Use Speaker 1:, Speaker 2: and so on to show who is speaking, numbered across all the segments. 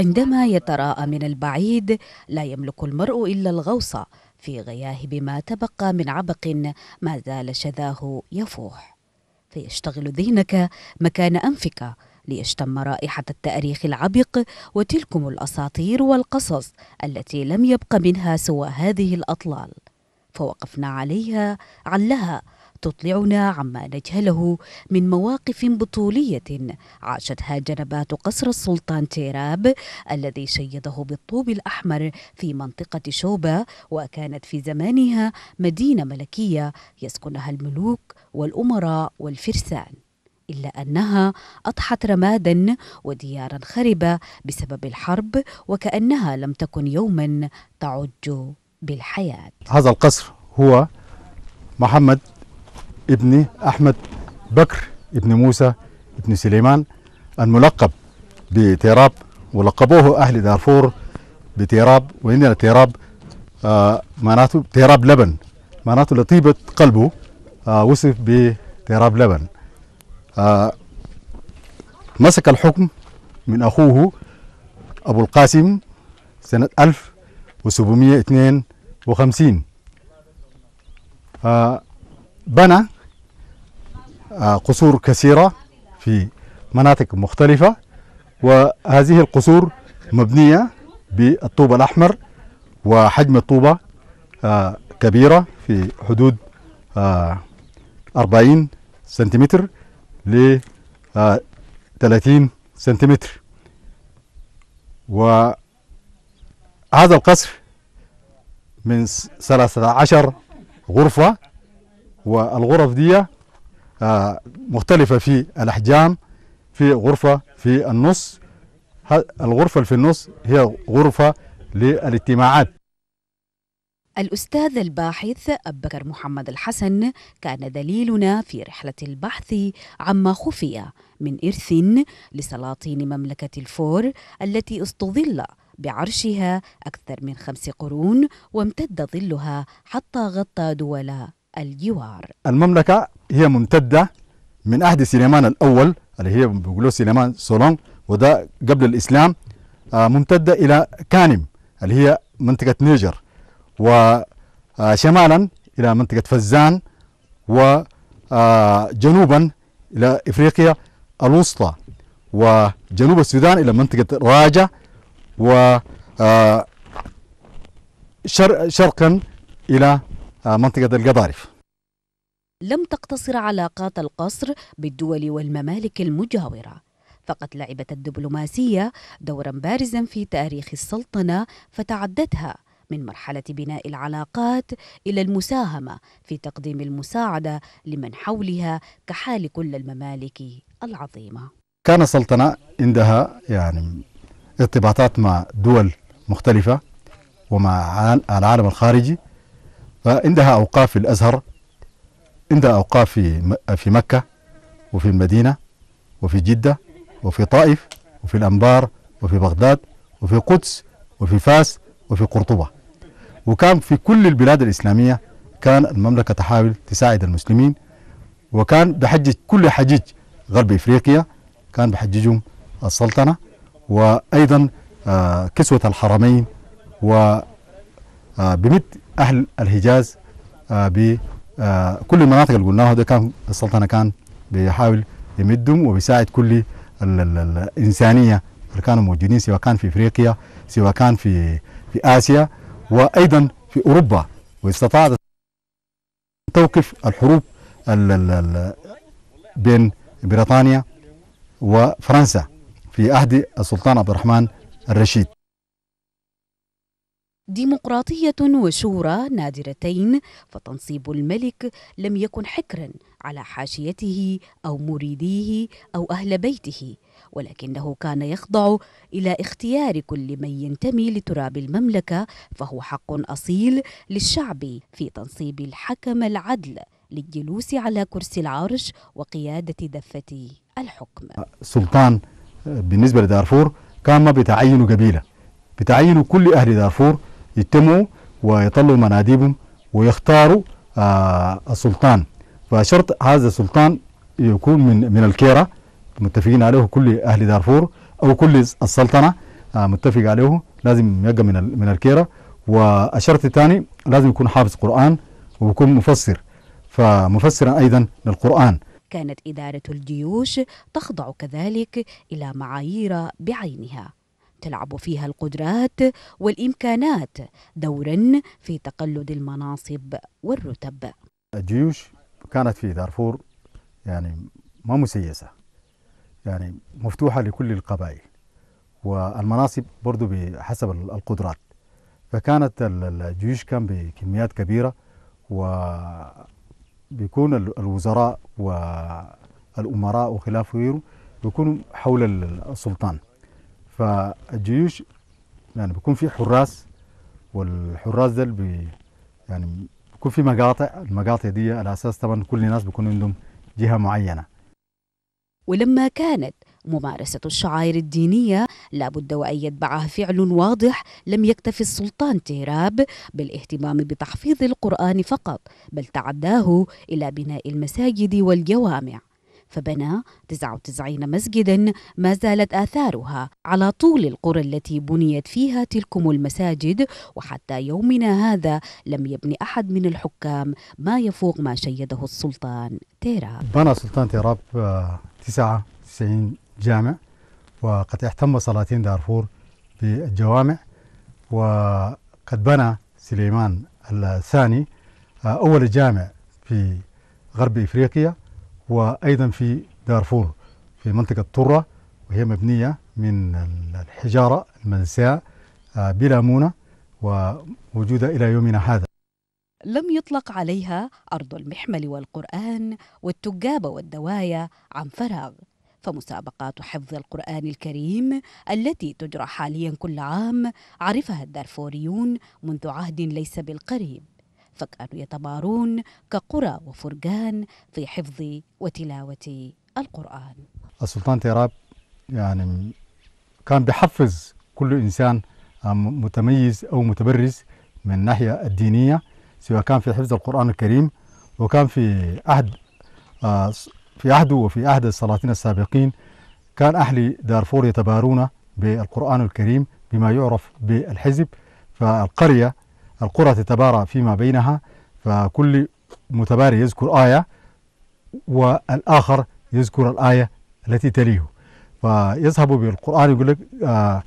Speaker 1: عندما يتراءى من البعيد لا يملك المرء إلا الغوص في غياهب ما تبقى من عبق ما زال شذاه يفوح فيشتغل ذهنك مكان أنفك ليشتم رائحة التأريخ العبق وتلكم الأساطير والقصص التي لم يبق منها سوى هذه الأطلال فوقفنا عليها علها تطلعنا عما نجهله من مواقف بطولية عاشتها جنبات قصر السلطان تيراب الذي شيده بالطوب الأحمر في منطقة شوبة وكانت في زمانها مدينة ملكية يسكنها الملوك والأمراء والفرسان إلا أنها أضحت رمادا وديارا خربة بسبب الحرب وكأنها لم تكن يوما تعج بالحياة
Speaker 2: هذا القصر هو محمد ابن أحمد بكر ابن موسى ابن سليمان الملقب بتيراب ولقبوه أهل دارفور بتيراب وإننا تيراب آه معناته تيراب لبن معناته لطيبة قلبه آه وصف بتيراب لبن آه مسك الحكم من أخوه أبو القاسم سنة 1752 آه بنى آه، قصور كثيرة في مناطق مختلفة وهذه القصور مبنية بالطوب الأحمر وحجم الطوبة آه، كبيرة في حدود 40 آه، سنتيمتر ل 30 سنتيمتر وهذا القصر من 13 غرفة والغرف دي آه، مختلفة في الأحجام في غرفة في النص الغرفة اللي في النص هي غرفة للاجتماعات
Speaker 1: الأستاذ الباحث أبو بكر محمد الحسن كان دليلنا في رحلة البحث عما خفي من إرث لسلاطين مملكة الفور التي استظل بعرشها أكثر من خمس قرون وامتد ظلها حتى غطى دول الجوار
Speaker 2: المملكة هي ممتدة من عهد سليمان الأول اللي هي بيقولوا سليمان سولون وده قبل الإسلام آه، ممتدة إلى كانم اللي هي منطقة نيجر وشمالا آه، إلى منطقة فزان وجنوبا آه، إلى إفريقيا الوسطى وجنوب السودان إلى منطقة راجا و شرقا إلى آه، منطقة القضارف
Speaker 1: لم تقتصر علاقات القصر بالدول والممالك المجاورة فقد لعبت الدبلوماسية دورا بارزا في تاريخ السلطنة فتعدتها من مرحلة بناء العلاقات إلى المساهمة في تقديم المساعدة لمن حولها كحال كل الممالك العظيمة
Speaker 2: كان السلطنة عندها يعني ارتباطات مع دول مختلفة ومع العالم الخارجي فعندها أوقاف في الأزهر عندها أوقاف في في مكة وفي المدينة وفي جدة وفي طائف وفي الأنبار وفي بغداد وفي قدس وفي فاس وفي قرطبة وكان في كل البلاد الإسلامية كان المملكة تحاول تساعد المسلمين وكان بحجج كل حجيج غرب إفريقيا كان بحججهم السلطنة وأيضا آه، كسوة الحرمين و آه، بمد اهل الحجاز آه، بكل آه، المناطق اللي قلناها ده كان السلطنه كان بيحاول يمدهم وبيساعد كل الانسانيه اللي كانوا موجودين سواء كان في افريقيا سواء كان في في اسيا وايضا في اوروبا واستطاعت توقف الحروب بين بريطانيا وفرنسا في عهد السلطان عبد الرحمن الرشيد
Speaker 1: ديمقراطية وشورى نادرتين فتنصيب الملك لم يكن حكرا على حاشيته أو مريديه أو أهل بيته ولكنه كان يخضع إلى اختيار كل من ينتمي لتراب المملكة فهو حق أصيل للشعب في تنصيب الحكم العدل للجلوس على كرسي العرش وقيادة دفة الحكم
Speaker 2: سلطان بالنسبة لدارفور كان ما بتعين قبيلة بتعين كل أهل دارفور يتموا ويطلعوا مناديبهم ويختاروا آه السلطان فشرط هذا السلطان يكون من من الكيرة متفقين عليه كل أهل دارفور أو كل السلطنة آه متفق عليه لازم يبقى من من الكيرة والشرط الثاني لازم يكون حافظ قرآن ويكون مفسر فمفسرا أيضا للقرآن
Speaker 1: كانت إدارة الجيوش تخضع كذلك إلى معايير بعينها تلعب فيها القدرات والامكانات دورا في تقلد المناصب والرتب.
Speaker 2: الجيوش كانت في دارفور يعني ما مسيسه يعني مفتوحه لكل القبائل والمناصب برضو بحسب القدرات فكانت الجيوش كان بكميات كبيره وبيكون الوزراء والامراء وخلافه بيكونوا حول السلطان فالجيوش يعني بيكون في حراس والحراس ده بي يعني بيكون في مقاطع المقاطع دي على اساس طبعا كل الناس بيكون عندهم جهه معينه
Speaker 1: ولما كانت ممارسة الشعائر الدينية لابد وأن يتبعها فعل واضح لم يكتف السلطان تهراب بالاهتمام بتحفيظ القرآن فقط بل تعداه إلى بناء المساجد والجوامع فبنى 99 مسجدا ما زالت آثارها على طول القرى التي بنيت فيها تلكم المساجد وحتى يومنا هذا لم يبني أحد من الحكام ما يفوق ما شيده
Speaker 2: السلطان تيراب بنى سلطان تيراب 99 آه، جامع وقد اهتم سلاطين دارفور بالجوامع وقد بنى سليمان الثاني آه، أول جامع في غرب إفريقيا وأيضا في دارفور في منطقة طرة وهي مبنية من الحجارة المنساء آه، بلا مونة وموجودة إلى يومنا هذا
Speaker 1: لم يطلق عليها أرض المحمل والقرآن والتجاب والدوايا عن فراغ فمسابقات حفظ القرآن الكريم التي تجرى حاليا كل عام عرفها الدارفوريون منذ عهد ليس بالقريب فكانوا يتبارون كقرى وفرقان في حفظ وتلاوة القرآن
Speaker 2: السلطان تيراب يعني كان بيحفز كل إنسان آه، متميز أو متبرز من الناحية الدينية سواء كان في حفظ القرآن الكريم وكان في عهد آه، في عهده وفي عهد السلاطين السابقين كان أهل دارفور يتبارون بالقرآن الكريم بما يعرف بالحزب فالقرية القرى تتبارى فيما بينها فكل متباري يذكر آية والآخر يذكر الآية التي تليه فيذهب بالقرآن يقول لك آه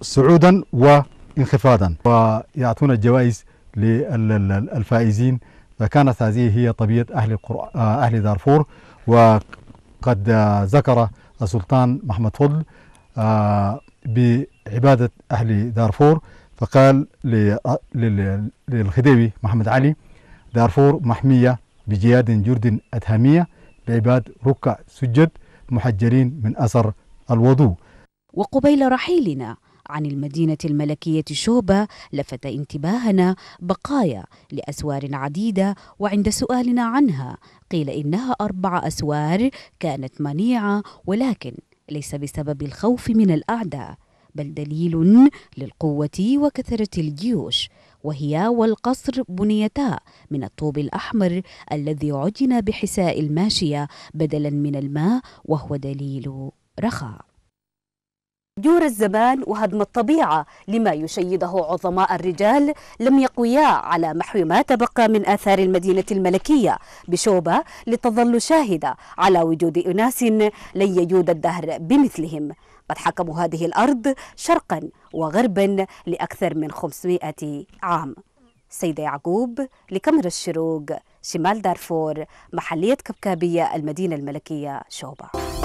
Speaker 2: صعودا وانخفاضا ويعطون الجوائز للفائزين فكانت هذه هي طبيعة أهل, آه، أهل دارفور وقد آه، ذكر السلطان محمد فضل آه، بعبادة أهل دارفور فقال للخديوي محمد علي دارفور محمية بجياد جرد أدهمية بعباد ركع سجد محجرين من أثر الوضوء
Speaker 1: وقبيل رحيلنا عن المدينة الملكية شوبة لفت انتباهنا بقايا لأسوار عديدة وعند سؤالنا عنها قيل إنها أربع أسوار كانت منيعة ولكن ليس بسبب الخوف من الأعداء بل دليل للقوة وكثرة الجيوش وهي والقصر بنيتا من الطوب الأحمر الذي عجن بحساء الماشية بدلا من الماء وهو دليل رخاء جور الزمان وهدم الطبيعة لما يشيده عظماء الرجال لم يقويا على محو ما تبقى من آثار المدينة الملكية بشوبة لتظل شاهدة على وجود أناس لن يجود الدهر بمثلهم قد حكموا هذه الأرض شرقا وغربا لأكثر من 500 عام سيدة يعقوب لكاميرا الشروق شمال دارفور محلية كبكابية المدينة الملكية شوبا